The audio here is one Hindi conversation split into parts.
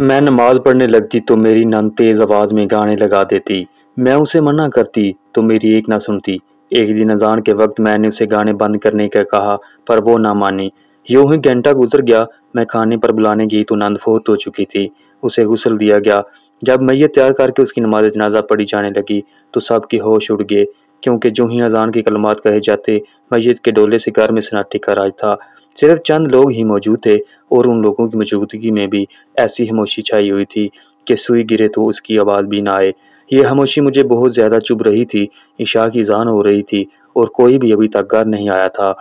मैं नमाज पढ़ने लगती तो मेरी नन तेज़ आवाज़ में गाने लगा देती मैं उसे मना करती तो मेरी एक ना सुनती एक दिन अजान के वक्त मैंने उसे गाने बंद करने का कहा पर वो ना मानी यूँ ही घंटा गुजर गया मैं खाने पर बुलाने गई तो नंद फोत हो चुकी थी उसे गुसल दिया गया जब ये तैयार करके उसकी नमाज जनाजा पढ़ी जाने लगी तो सब के होश उड़ गए क्योंकि जो ही अजान के कलमात कहे जाते मैत के डोले से घर में सन्नाटे का राज था सिर्फ चंद लोग ही मौजूद थे और उन लोगों की मौजूदगी में भी ऐसी हमोशी छाई हुई थी कि सुई गिरे तो उसकी आवाज़ भी ना आए यह हमोशी मुझे बहुत ज़्यादा चुभ रही थी इशा की जान हो रही थी और कोई भी अभी तक घर नहीं आया था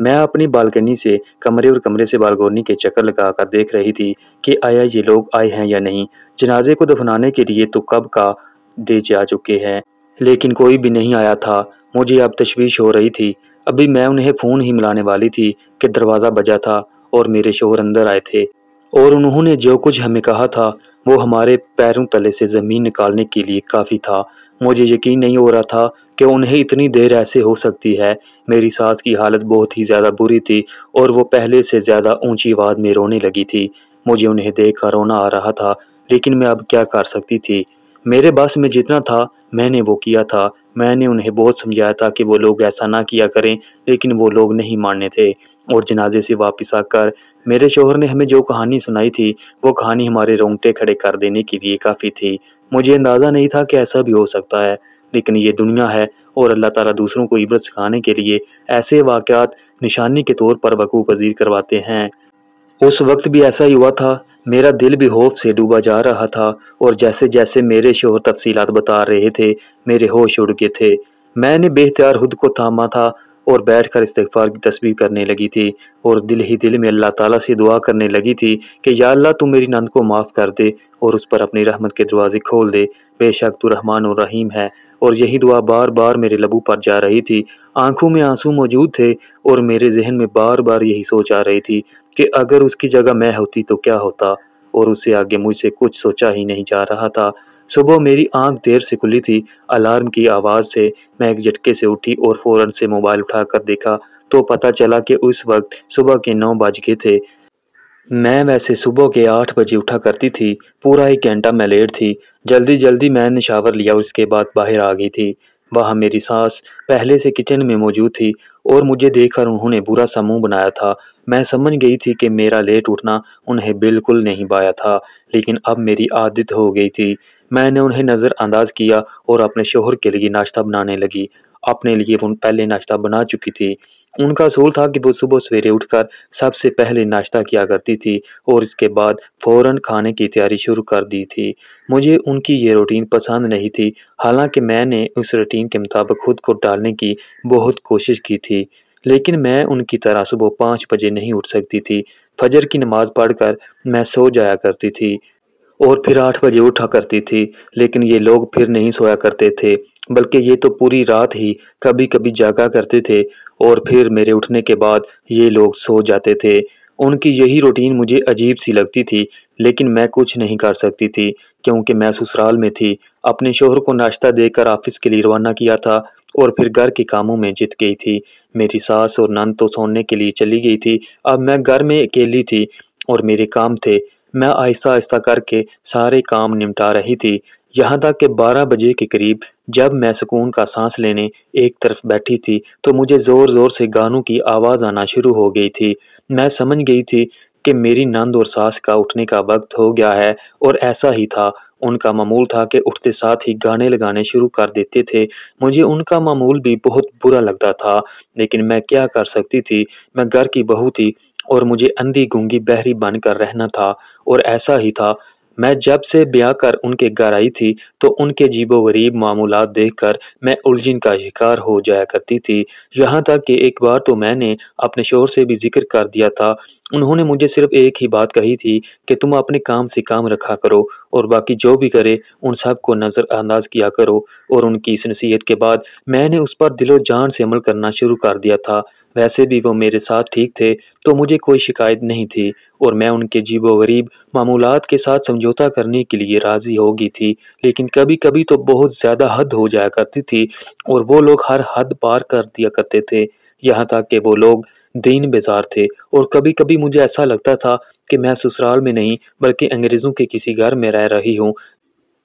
मैं अपनी बालकनी से कमरे और कमरे से बालगोनी के चक्कर लगा कर देख रही थी कि आया ये लोग आए हैं या नहीं जनाजे को दफनाने के लिए तो कब का दे जा चुके हैं लेकिन कोई भी नहीं आया था मुझे अब तशवीश हो रही थी अभी मैं उन्हें फ़ोन ही मिलाने वाली थी कि दरवाज़ा बजा था और मेरे शोहर अंदर आए थे और उन्होंने जो कुछ हमें कहा था वो हमारे पैरों तले से ज़मीन निकालने के लिए काफ़ी था मुझे यकीन नहीं हो रहा था कि उन्हें इतनी देर ऐसे हो सकती है मेरी सास की हालत बहुत ही ज़्यादा बुरी थी और वो पहले से ज़्यादा ऊंची आवाज़ में रोने लगी थी मुझे उन्हें देख कर रोना आ रहा था लेकिन मैं अब क्या कर सकती थी मेरे बस में जितना था मैंने वो किया था मैंने उन्हें बहुत समझाया था कि वो लोग ऐसा ना किया करें लेकिन वो लोग नहीं मानने थे और जनाजे से वापस आकर मेरे शोहर ने हमें जो कहानी सुनाई थी वो कहानी हमारे रोंगटे खड़े कर देने के लिए काफ़ी थी मुझे अंदाज़ा नहीं था कि ऐसा भी हो सकता है लेकिन ये दुनिया है और अल्लाह ताला दूसरों को इबरत सिखाने के लिए ऐसे वाक़ात निशानी के तौर पर वकू पजीर करवाते हैं उस वक्त भी ऐसा ही हुआ था मेरा दिल भी होफ़ से डूबा जा रहा था और जैसे जैसे मेरे शोहर तफसी बता रहे थे मेरे होश उड़ गए थे मैंने बेहतियार खुद को थामा था और बैठ कर इस्तफार की तस्वीर करने लगी थी और दिल ही दिल में अल्लाह ताला से दुआ करने लगी थी कि या अल्लाह तू मेरी नंद को माफ़ कर दे और उस पर अपनी रहमत के दरवाज़े खोल दे बेशक तू रहमान और रहीम है और यही दुआ बार बार मेरे लबू पर जा रही थी आंखों में आंसू मौजूद थे और मेरे जहन में बार बार यही सोच आ रही थी कि अगर उसकी जगह मैं होती तो क्या होता और उससे आगे मुझसे कुछ सोचा ही नहीं जा रहा था सुबह मेरी आंख देर से खुली थी अलार्म की आवाज़ से मैं एक झटके से उठी और फ़ौरन से मोबाइल उठाकर देखा तो पता चला कि उस वक्त सुबह के नौ बज गए थे मैं वैसे सुबह के आठ बजे उठा करती थी पूरा एक घंटा मैं लेट थी जल्दी जल्दी मैंने शावर लिया उसके बाद बाहर आ गई थी वहाँ मेरी सास पहले से किचन में मौजूद थी और मुझे देखकर उन्होंने बुरा सा मुंह बनाया था मैं समझ गई थी कि मेरा लेट उठना उन्हें बिल्कुल नहीं पाया था लेकिन अब मेरी आदत हो गई थी मैंने उन्हें नज़रअंदाज किया और अपने शोहर के लिए नाश्ता बनाने लगी अपने लिए वो पहले नाश्ता बना चुकी थी उनका असूल था कि वो सुबह सवेरे उठकर सबसे पहले नाश्ता किया करती थी और इसके बाद फ़ौर खाने की तैयारी शुरू कर दी थी मुझे उनकी ये रूटीन पसंद नहीं थी हालांकि मैंने उस रूटीन के मुताबिक खुद को डालने की बहुत कोशिश की थी लेकिन मैं उनकी तरह सुबह पाँच बजे नहीं उठ सकती थी फजर की नमाज़ पढ़कर मैं सो जाया करती थी और फिर आठ बजे उठा करती थी लेकिन ये लोग फिर नहीं सोया करते थे बल्कि ये तो पूरी रात ही कभी कभी जागा करते थे और फिर मेरे उठने के बाद ये लोग सो जाते थे उनकी यही रूटीन मुझे अजीब सी लगती थी लेकिन मैं कुछ नहीं कर सकती थी क्योंकि मैं ससुराल में थी अपने शोहर को नाश्ता देकर ऑफिस के लिए रवाना किया था और फिर घर के कामों में जीत गई थी मेरी सास और नंद तो सोने के लिए चली गई थी अब मैं घर में अकेली थी और मेरे काम थे मैं आहिस्ता आहिस्ता करके सारे काम निपटा रही थी यहाँ तक कि 12 बजे के करीब जब मैं सुकून का सांस लेने एक तरफ बैठी थी तो मुझे ज़ोर ज़ोर से गानों की आवाज़ आना शुरू हो गई थी मैं समझ गई थी कि मेरी नंद और सांस का उठने का वक्त हो गया है और ऐसा ही था उनका मामूल था कि उठते साथ ही गाने लगाने शुरू कर देते थे मुझे उनका मामूल भी बहुत बुरा लगता था लेकिन मैं क्या कर सकती थी मैं घर की बहू थी और मुझे अंधी गूंगी बहरी बनकर रहना था और ऐसा ही था मैं जब से ब्याह कर उनके घर आई थी तो उनके जीबो गरीब मामूल देख कर मैं उलझन का शिकार हो जाया करती थी यहाँ तक कि एक बार तो मैंने अपने शोर से भी जिक्र कर दिया था उन्होंने मुझे सिर्फ एक ही बात कही थी कि तुम अपने काम से काम रखा करो और बाकी जो भी करे उन सब को नज़रअंदाज किया करो और उनकी इस नसीहत के बाद मैंने उस पर दिलो जान से अमल करना शुरू कर दिया था वैसे भी वो मेरे साथ ठीक थे तो मुझे कोई शिकायत नहीं थी और मैं उनके जीबो गरीब मामूलत के साथ समझौता करने के लिए राज़ी हो गई थी लेकिन कभी कभी तो बहुत ज़्यादा हद हो जाया करती थी और वो लोग हर हद पार कर दिया करते थे यहाँ तक कि वो लोग दीन बेजार थे और कभी कभी मुझे ऐसा लगता था कि मैं ससुराल में नहीं बल्कि अंग्रेज़ों के किसी घर में रह रही हूँ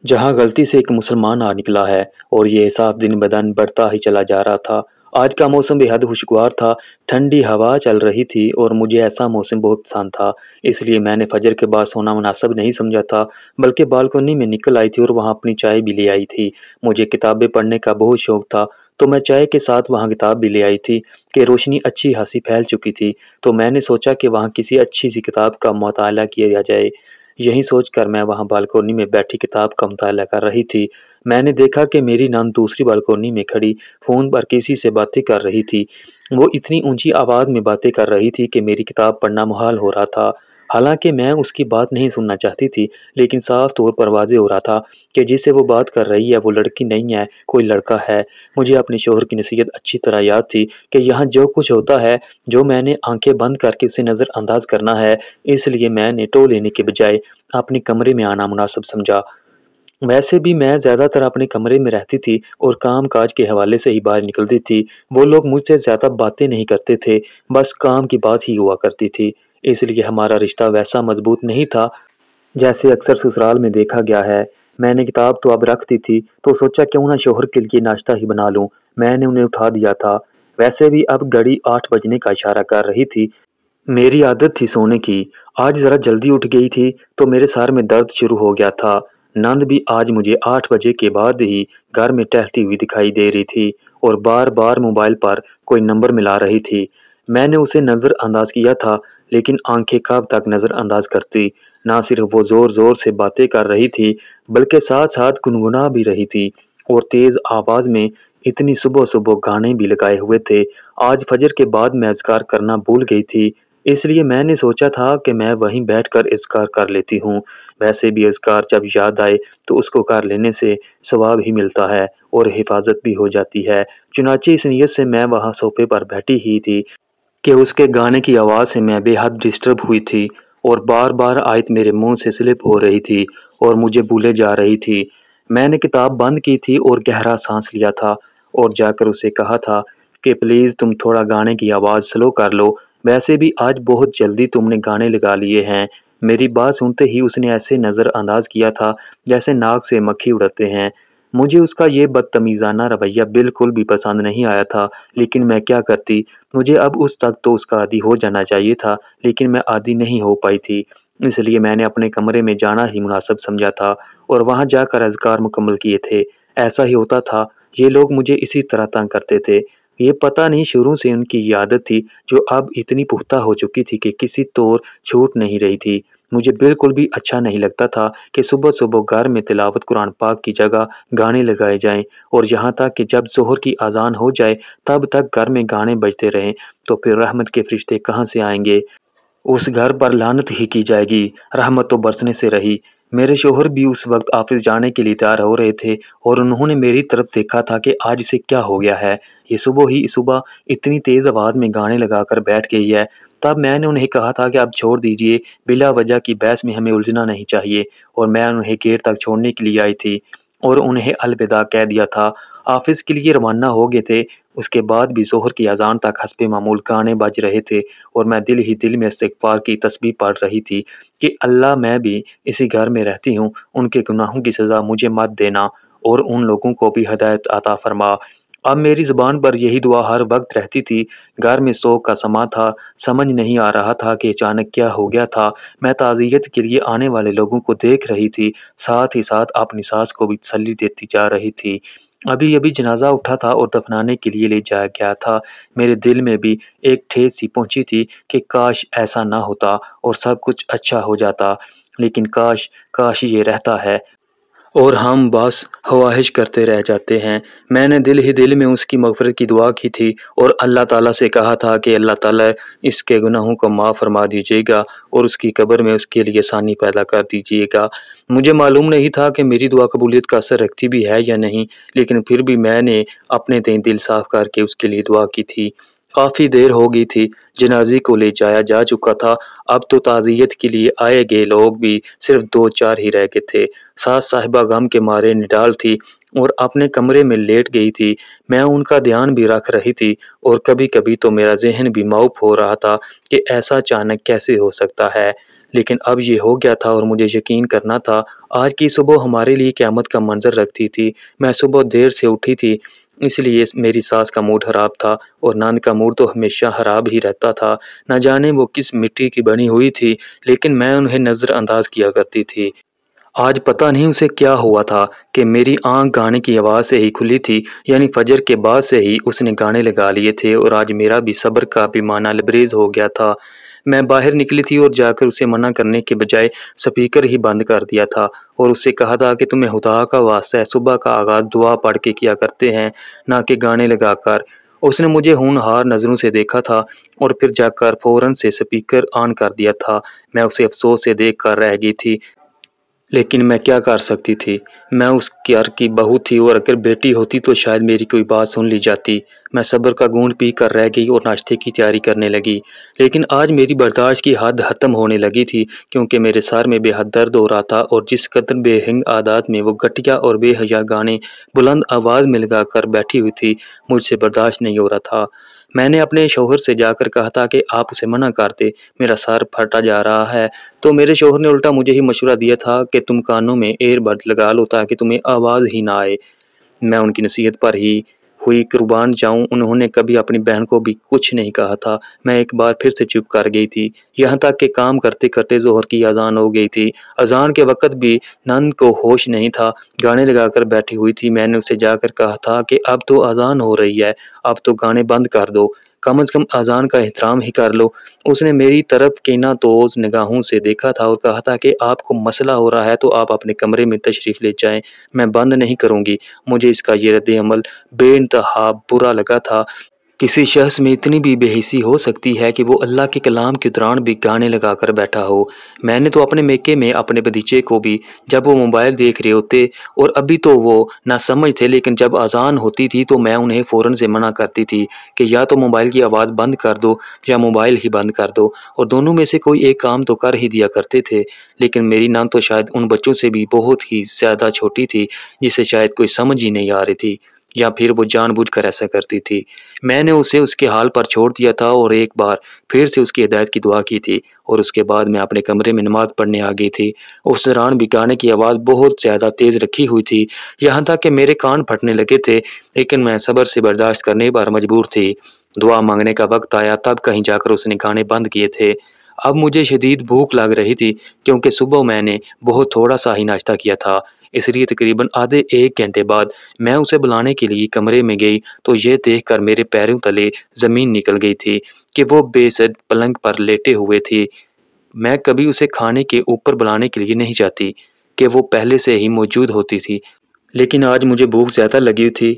जहाँ गलती से एक मुसलमान आ निकला है और ये हिसाब दिन बदन बढ़ता ही चला जा रहा था आज का मौसम बेहद खुशगवार था ठंडी हवा चल रही थी और मुझे ऐसा मौसम बहुत पसंद था इसलिए मैंने फजर के बाद सोना मुनासब नहीं समझा था बल्कि बालकोनी में निकल आई थी और वहाँ अपनी चाय भी ले आई थी मुझे किताबें पढ़ने का बहुत शौक था तो मैं चाय के साथ वहाँ किताब भी ले आई थी कि रोशनी अच्छी हंसी फैल चुकी थी तो मैंने सोचा कि वहाँ किसी अच्छी सी किताब का मताल किया जाए यही सोचकर मैं वहां बालकोनी में बैठी किताब का मुताला कर रही थी मैंने देखा कि मेरी नान दूसरी बालकोनी में खड़ी फ़ोन पर किसी से बातें कर रही थी वो इतनी ऊंची आवाज़ में बातें कर रही थी कि मेरी किताब पढ़ना मुहाल हो रहा था हालांकि मैं उसकी बात नहीं सुनना चाहती थी लेकिन साफ तौर पर वाजे हो रहा था कि जिससे वो बात कर रही है वो लड़की नहीं है कोई लड़का है मुझे अपने शोहर की नसीहत अच्छी तरह याद थी कि यहाँ जो कुछ होता है जो मैंने आंखें बंद करके उसे नज़रअंदाज करना है इसलिए मैंने टो लेने के बजाय अपने कमरे में आना मुनासिब समझा वैसे भी मैं ज़्यादातर अपने कमरे में रहती थी और काम काज के हवाले से ही बाहर निकलती थी वो लोग मुझसे ज़्यादा बातें नहीं करते थे बस काम की बात ही हुआ करती थी इसलिए हमारा रिश्ता वैसा मजबूत नहीं था जैसे अक्सर ससुराल में देखा गया है मैंने किताब तो अब रख दी थी तो सोचा क्यों ना शोहर के लिए नाश्ता ही बना लूँ मैंने उन्हें उठा दिया था वैसे भी अब घड़ी आठ बजने का इशारा कर रही थी मेरी आदत थी सोने की आज ज़रा जल्दी उठ गई थी तो मेरे सर में दर्द शुरू हो गया था नंद भी आज मुझे आठ बजे के बाद ही घर में टहलती हुई दिखाई दे रही थी और बार बार मोबाइल पर कोई नंबर मिला रही थी मैंने उसे नज़रअंदाज किया था लेकिन आंखें काब तक नज़रअंदाज करती ना सिर्फ वो ज़ोर ज़ोर से बातें कर रही थी बल्कि साथ साथ गुनगुना भी रही थी और तेज़ आवाज़ में इतनी सुबह सुबह गाने भी लगाए हुए थे आज फजर के बाद मैं अजगार करना भूल गई थी इसलिए मैंने सोचा था कि मैं वहीं बैठकर इजकार कर लेती हूँ वैसे भी इजकार जब याद आए तो उसको कर लेने से सवाब ही मिलता है और हिफाजत भी हो जाती है चुनाची इस नीयत से मैं वहाँ सोफे पर बैठी ही थी कि उसके गाने की आवाज़ से मैं बेहद डिस्टर्ब हुई थी और बार बार आयत मेरे मुंह से स्लिप हो रही थी और मुझे भूले जा रही थी मैंने किताब बंद की थी और गहरा सांस लिया था और जाकर उसे कहा था कि प्लीज़ तुम थोड़ा गाने की आवाज़ स्लो कर लो वैसे भी आज बहुत जल्दी तुमने गाने लगा लिए हैं मेरी बात सुनते ही उसने ऐसे नज़रअंदाज किया था जैसे नाक से मक्खी उड़ते हैं मुझे उसका यह बदतमीज़ाना रवैया बिल्कुल भी पसंद नहीं आया था लेकिन मैं क्या करती मुझे अब उस तक तो उसका आदि हो जाना चाहिए था लेकिन मैं आदि नहीं हो पाई थी इसलिए मैंने अपने कमरे में जाना ही मुनासब समझा था और वहाँ जाकर अजगार मुकम्मल किए थे ऐसा ही होता था ये लोग मुझे इसी तरह तंग करते थे ये पता नहीं शुरू से उनकी ये आदत थी जो अब इतनी पुख्ता हो चुकी थी कि किसी तौर छूट नहीं रही थी मुझे बिल्कुल भी अच्छा नहीं लगता था कि सुबह सुबह घर में तिलावत कुरान पाक की जगह गाने लगाए जाएं और यहाँ तक कि जब जहर की अजान हो जाए तब तक घर में गाने बजते रहें तो फिर रहमत के फरिश्ते कहाँ से आएंगे उस घर पर लानत ही की जाएगी रहमत तो बरसने से रही मेरे शोहर भी उस वक्त ऑफिस जाने के लिए तैयार हो रहे थे और उन्होंने मेरी तरफ देखा था कि आज इसे क्या हो गया है ये सुबह ही सुबह इतनी तेज़ आवाज़ में गाने लगाकर बैठ गई है तब मैंने उन्हें कहा था कि आप छोड़ दीजिए बिला वजह की बहस में हमें उलझना नहीं चाहिए और मैं उन्हें गेट तक छोड़ने के लिए आई थी और उन्हें अलविदा कह दिया था ऑफिस के लिए रवाना हो गए थे उसके बाद भी जोहर की अजान तक हसब मामूल गाने बज रहे थे और मैं दिल ही दिल में इस्तबार की तस्वीर पढ़ रही थी कि अल्लाह मैं भी इसी घर में रहती हूँ उनके गुनाहों की सज़ा मुझे मत देना और उन लोगों को भी हदायत आता फरमा अब मेरी जुबान पर यही दुआ हर वक्त रहती थी घर में शोक का समा था समझ नहीं आ रहा था कि अचानक क्या हो गया था मैं ताज़ियत के लिए आने वाले लोगों को देख रही थी साथ ही साथ अपनी सास को भी तसली देती जा रही थी अभी अभी जनाजा उठा था और दफनाने के लिए ले जाया गया था मेरे दिल में भी एक ठेस सी पहुंची थी कि काश ऐसा ना होता और सब कुछ अच्छा हो जाता लेकिन काश काश ये रहता है और हम बस हवाहिश करते रह जाते हैं मैंने दिल ही दिल में उसकी मफरत की दुआ की थी और अल्लाह ताला से कहा था कि अल्लाह ताला इसके गुनाहों को माफ़ फरमा दीजिएगा और उसकी कब्र में उसके लिए आसानी पैदा कर दीजिएगा मुझे मालूम नहीं था कि मेरी दुआ कबूलियत का असर रखती भी है या नहीं लेकिन फिर भी मैंने अपने तय दिल साफ़ करके उसके लिए दुआ की थी काफ़ी देर हो गई थी जनाजे को ले जाया जा चुका था अब तो ताज़ियत के लिए आए गए लोग भी सिर्फ दो चार ही रह गए थे सास साहिबा गम के मारे निडाल थी और अपने कमरे में लेट गई थी मैं उनका ध्यान भी रख रही थी और कभी कभी तो मेरा जहन भी माउफ हो रहा था कि ऐसा अचानक कैसे हो सकता है लेकिन अब ये हो गया था और मुझे यकीन करना था आज की सुबह हमारे लिए क़्यामत का मंजर रखती थी मैं सुबह देर से उठी थी इसलिए मेरी सास का मूड ख़राब था और नंद का मूड तो हमेशा ख़राब ही रहता था न जाने वो किस मिट्टी की बनी हुई थी लेकिन मैं उन्हें नज़रअंदाज किया करती थी आज पता नहीं उसे क्या हुआ था कि मेरी आंख गाने की आवाज़ से ही खुली थी यानी फजर के बाद से ही उसने गाने लगा लिए थे और आज मेरा भी सब्र का पैमाना लबरेज हो गया था मैं बाहर निकली थी और जाकर उसे मना करने के बजाय स्पीकर ही बंद कर दिया था और उससे कहा था कि तुम्हें हुदा का वास्ता है सुबह का आगाज़ दुआ पढ़ के किया करते हैं ना कि गाने लगाकर उसने मुझे होनहार नज़रों से देखा था और फिर जाकर फ़ौरन से स्पीकर ऑन कर दिया था मैं उसे अफसोस से देख कर रह गई थी लेकिन मैं क्या कर सकती थी मैं उस यार की बहू थी और अगर बेटी होती तो शायद मेरी कोई बात सुन ली जाती मैं सब्र का गूंढ पी कर रह गई और नाश्ते की तैयारी करने लगी लेकिन आज मेरी बर्दाश्त की हद ख़त्म होने लगी थी क्योंकि मेरे सर में बेहद दर्द हो रहा था और जिस कदर बेहंग आदात में वो घटिया और बेहया गाने बुलंद आवाज़ में लगा कर बैठी हुई थी मुझसे बर्दाश्त नहीं हो रहा था मैंने अपने शोहर से जाकर कहा था कि आप उसे मना करते मेरा सर फटा जा रहा है तो मेरे शोहर ने उल्टा मुझे ही मशवरा दिया था कि तुम कानों में एयरबड लगा लो ताकि तुम्हें आवाज़ ही ना आए मैं उनकी नसीहत पर ही हुई कुर्बान जाऊं उन्होंने कभी अपनी बहन को भी कुछ नहीं कहा था मैं एक बार फिर से चुप कर गई थी यहाँ तक कि काम करते करते जोहर की अजान हो गई थी अजान के वक़्त भी नंद को होश नहीं था गाने लगाकर बैठी हुई थी मैंने उसे जाकर कहा था कि अब तो अजान हो रही है अब तो गाने बंद कर दो कम अज़ कम अजान का एहतराम ही कर लो उसने मेरी तरफ के ना तोज़ निगाहों से देखा था और कहा था कि आपको मसला हो रहा है तो आप अपने कमरे में तशरीफ़ ले जाएं मैं बंद नहीं करूँगी मुझे इसका यह रद्द अमल बेानतहा बुरा लगा था किसी शख्स में इतनी भी बेहिसी हो सकती है कि वो अल्लाह के कलाम के दौरान भी गाने लगा कर बैठा हो मैंने तो अपने मेके में अपने बदीचे को भी जब वो मोबाइल देख रहे होते और अभी तो वो ना समझ थे लेकिन जब अजान होती थी तो मैं उन्हें फ़ौर से मना करती थी कि या तो मोबाइल की आवाज़ बंद कर दो या मोबाइल ही बंद कर दो और दोनों में से कोई एक काम तो कर ही दिया करते थे लेकिन मेरी नाम तो शायद उन बच्चों से भी बहुत ही ज़्यादा छोटी थी जिसे शायद कोई समझ ही नहीं आ रही थी या फिर वो जानबूझकर ऐसा करती थी मैंने उसे उसके हाल पर छोड़ दिया था और एक बार फिर से उसकी हिदायत की दुआ की थी और उसके बाद मैं अपने कमरे में नमाज पढ़ने आ गई थी उस दौरान भी गाने की आवाज़ बहुत ज़्यादा तेज़ रखी हुई थी यहाँ तक कि मेरे कान फटने लगे थे लेकिन मैं सब्र से बर्दाश्त करने पर मजबूर थी दुआ मांगने का वक्त आया तब कहीं जाकर उसने गाने बंद किए थे अब मुझे शदीद भूख लग रही थी क्योंकि सुबह मैंने बहुत थोड़ा सा ही नाश्ता किया था इसलिए तकरीबन आधे एक घंटे बाद मैं उसे बुलाने के लिए कमरे में गई तो यह देख कर मेरे पैरों तले ज़मीन निकल गई थी कि वो बेसद पलंग पर लेटे हुए थे मैं कभी उसे खाने के ऊपर बुलाने के लिए नहीं जाती कि वो पहले से ही मौजूद होती थी लेकिन आज मुझे भूख ज़्यादा लगी हुई थी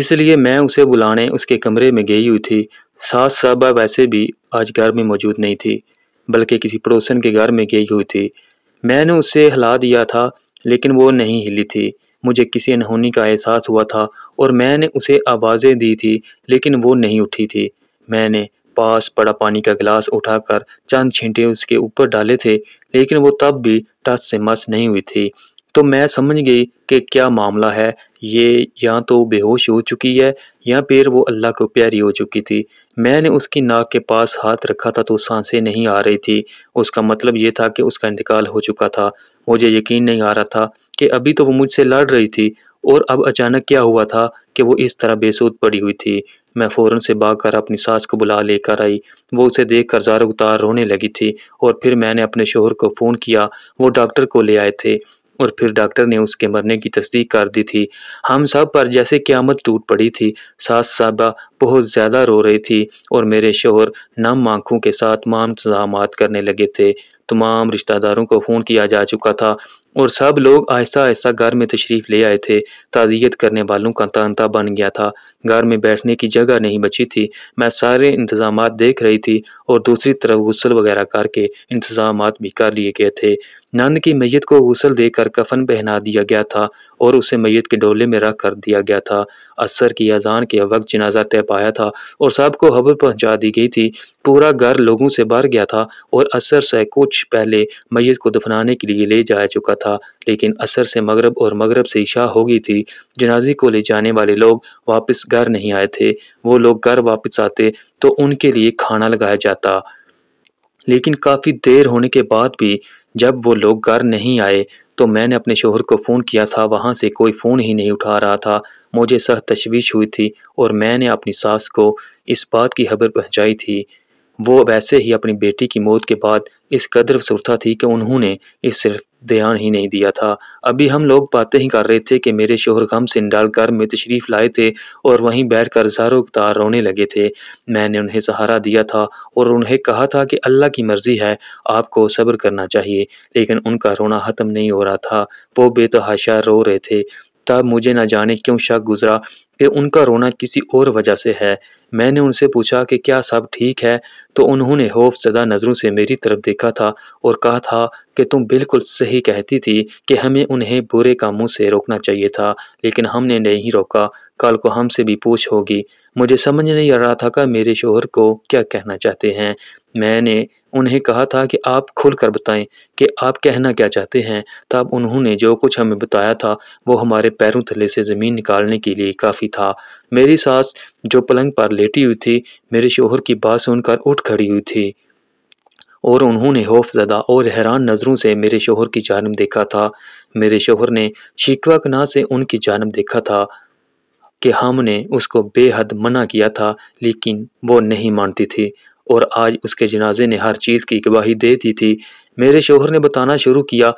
इसलिए मैं उसे बुलाने उसके कमरे में गई हुई थी सास साहबा वैसे भी आज घर में मौजूद नहीं थी बल्कि किसी पड़ोसन के घर में गई हुई थी मैंने उसे हिला दिया था लेकिन वो नहीं हिली थी मुझे किसी अनहोनी का एहसास हुआ था और मैंने उसे आवाज़ें दी थी लेकिन वो नहीं उठी थी मैंने पास पड़ा पानी का गिलास उठाकर चंद छींटे उसके ऊपर डाले थे लेकिन वो तब भी टच से मस नहीं हुई थी तो मैं समझ गई कि क्या मामला है ये या तो बेहोश हो चुकी है या फिर वो अल्लाह को प्यारी हो चुकी थी मैंने उसकी नाक के पास हाथ रखा था तो सांसें नहीं आ रही थी उसका मतलब ये था कि उसका इंतकाल हो चुका था मुझे यकीन नहीं आ रहा था कि अभी तो वो मुझसे लड़ रही थी और अब अचानक क्या हुआ था कि वो इस तरह बेसूद पड़ी हुई थी मैं फ़ौरन से भागकर अपनी सास को बुला लेकर आई वो उसे देख कर ज़ार उतार रोने लगी थी और फिर मैंने अपने शोहर को फ़ोन किया वो डॉक्टर को ले आए थे और फिर डॉक्टर ने उसके मरने की तस्दीक कर दी थी हम सब पर जैसे क्यामत टूट पड़ी थी सास साहबा बहुत ज़्यादा रो रही थी और मेरे शोहर नम आँखों के साथ माम करने लगे थे तमाम रिश्तेदारों को फ़ोन किया जा चुका था और सब लोग आहिस्ता आहिस्ता घर में तशरीफ़ ले आए थे ताज़ियत करने वालों का तंता बन गया था घर में बैठने की जगह नहीं बची थी मैं सारे इंतज़ाम देख रही थी और दूसरी तरफ गसल वगैरह करके इंतजाम भी कर लिए गए थे नंद की मैयत को गसल देकर कफन पहना दिया गया था और उसे मैयत के डोले में रख कर दिया गया था असर की अजान के वक्त जनाजा तय पाया था और सबको खबर पहुंचा दी गई थी पूरा घर लोगों से भर गया था और असर से कुछ पहले मैयत को दफनाने के लिए ले जाया चुका था लेकिन असर से मगरब और मगरब से इशा हो गई थी जनाजे को ले जाने वाले लोग वापस घर नहीं आए थे वो लोग घर वापस आते तो उनके लिए खाना लगाया जाता जाता लेकिन काफ़ी देर होने के बाद भी जब वो लोग घर नहीं आए तो मैंने अपने शोहर को फ़ोन किया था वहाँ से कोई फ़ोन ही नहीं उठा रहा था मुझे सख्त तशवीश हुई थी और मैंने अपनी सास को इस बात की खबर पहुँचाई थी वो वैसे ही अपनी बेटी की मौत के बाद इस कदर सुरता थी कि उन्होंने इस ध्यान ही नहीं दिया था अभी हम लोग बातें ही कर रहे थे कि मेरे शोहर गम से डाल घर में तशरीफ़ लाए थे और वहीं बैठ कर जारो तार रोने लगे थे मैंने उन्हें सहारा दिया था और उन्हें कहा था कि अल्लाह की मर्ज़ी है आपको सब्र करना चाहिए लेकिन उनका रोना ख़त्म नहीं हो रहा था वो बेतहाशा रो रहे थे तब मुझे ना जाने क्यों शक गुजरा कि उनका रोना किसी और वजह से है मैंने उनसे पूछा कि क्या सब ठीक है तो उन्होंने होफ सदा नज़रों से मेरी तरफ देखा था और कहा था कि तुम बिल्कुल सही कहती थी कि हमें उन्हें बुरे कामों से रोकना चाहिए था लेकिन हमने नहीं रोका कल को हमसे भी पूछ होगी मुझे समझ नहीं आ रहा था कि मेरे शोहर को क्या कहना चाहते हैं मैंने उन्हें कहा था कि आप खुल कर बताएं कि आप कहना क्या चाहते हैं तब उन्होंने जो कुछ हमें बताया था वो हमारे पैरों तले से ज़मीन निकालने के लिए काफ़ी था मेरी सास जो पलंग पर लेटी हुई थी मेरे शोहर की बात सुनकर उठ खड़ी हुई थी और उन्होंने खौफजदा और हैरान नज़रों से मेरे शोहर की जानब देखा था मेरे शोहर ने शिकवा कना से उनकी जानब देखा था कि हमने उसको बेहद मना किया था लेकिन वो नहीं मानती थी और आज उसके जनाजे ने हर चीज़ की गवाही दे दी थी मेरे शोहर ने बताना शुरू किया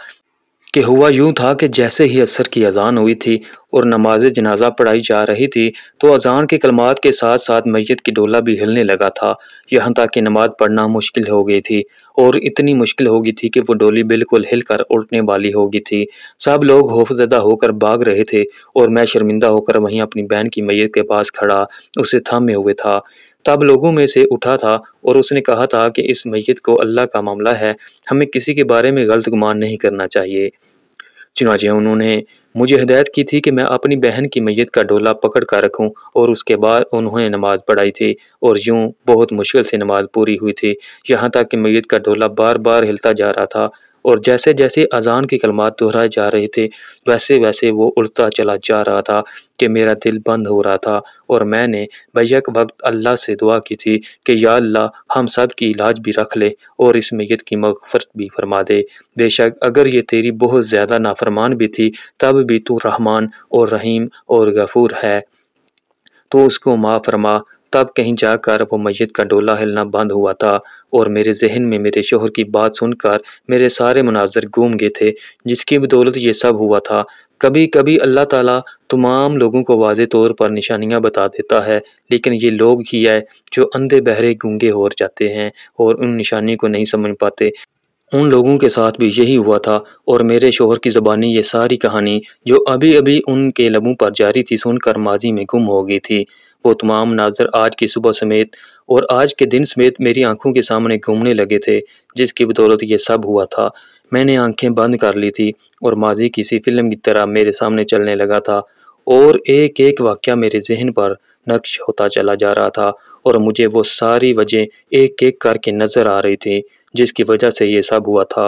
कि हुआ यूं था कि जैसे ही असर की अजान हुई थी और नमाज जनाजा पढ़ाई जा रही थी तो अजान के कलमात के साथ साथ मैत की डोला भी हिलने लगा था यहाँ तक कि नमाज पढ़ना मुश्किल हो गई थी और इतनी मुश्किल हो गई थी कि वो डोली बिल्कुल हिलकर उठने वाली हो गई थी सब लोग खौफजदा होकर भाग रहे थे और मैं शर्मिंदा होकर वहीं अपनी बहन की मैत के पास खड़ा उसे थामे हुए था तब लोगों में से उठा था और उसने कहा था कि इस मैत को अल्लाह का मामला है हमें किसी के बारे में गलत गुमान नहीं करना चाहिए चुनाचे उन्होंने मुझे हदायत की थी कि मैं अपनी बहन की मैत का डोला पकड़ कर रखूँ और उसके बाद उन्होंने नमाज पढ़ाई थी और यूं बहुत मुश्किल से नमाज पूरी हुई थी यहाँ तक कि मैत का डोला बार बार हिलता जा रहा था और जैसे जैसे अजान की कलमात दोहराए जा रहे थे वैसे वैसे वो उड़ता चला जा रहा था कि मेरा दिल बंद हो रहा था और मैंने बैक वक्त अल्लाह से दुआ की थी कि या अल्लाह हम सब की इलाज भी रख ले और इस मैत की मगफरत भी फरमा दे बेशक अगर ये तेरी बहुत ज़्यादा नाफरमान भी थी तब भी तू रहमान और रहीम और गफूर है तो उसको माँ फरमा तब कहीं जाकर वो मैत का डोला हिलना बंद हुआ था और मेरे जहन में मेरे शोहर की बात सुनकर मेरे सारे मनाजर घूम गए थे जिसकी बदौलत ये सब हुआ था कभी कभी अल्लाह ताला तमाम लोगों को वाज तौर पर निशानियाँ बता देता है लेकिन ये लोग ही है जो अंधे बहरे गूंगे हो जाते हैं और उन निशानी को नहीं समझ पाते उन लोगों के साथ भी यही हुआ था और मेरे शोहर की ज़बानी ये सारी कहानी जो अभी अभी उनके लबों पर जारी थी सुनकर माजी में गुम हो गई थी वो तमाम नाज़र आज की सुबह समेत और आज के दिन समेत मेरी आंखों के सामने घूमने लगे थे जिसकी बदौलत ये सब हुआ था मैंने आंखें बंद कर ली थी और माजी किसी फिल्म की तरह मेरे सामने चलने लगा था और एक एक वाक्य मेरे जहन पर नक्श होता चला जा रहा था और मुझे वो सारी वजह एक एक करके नज़र आ रही थी जिसकी वजह से ये सब हुआ था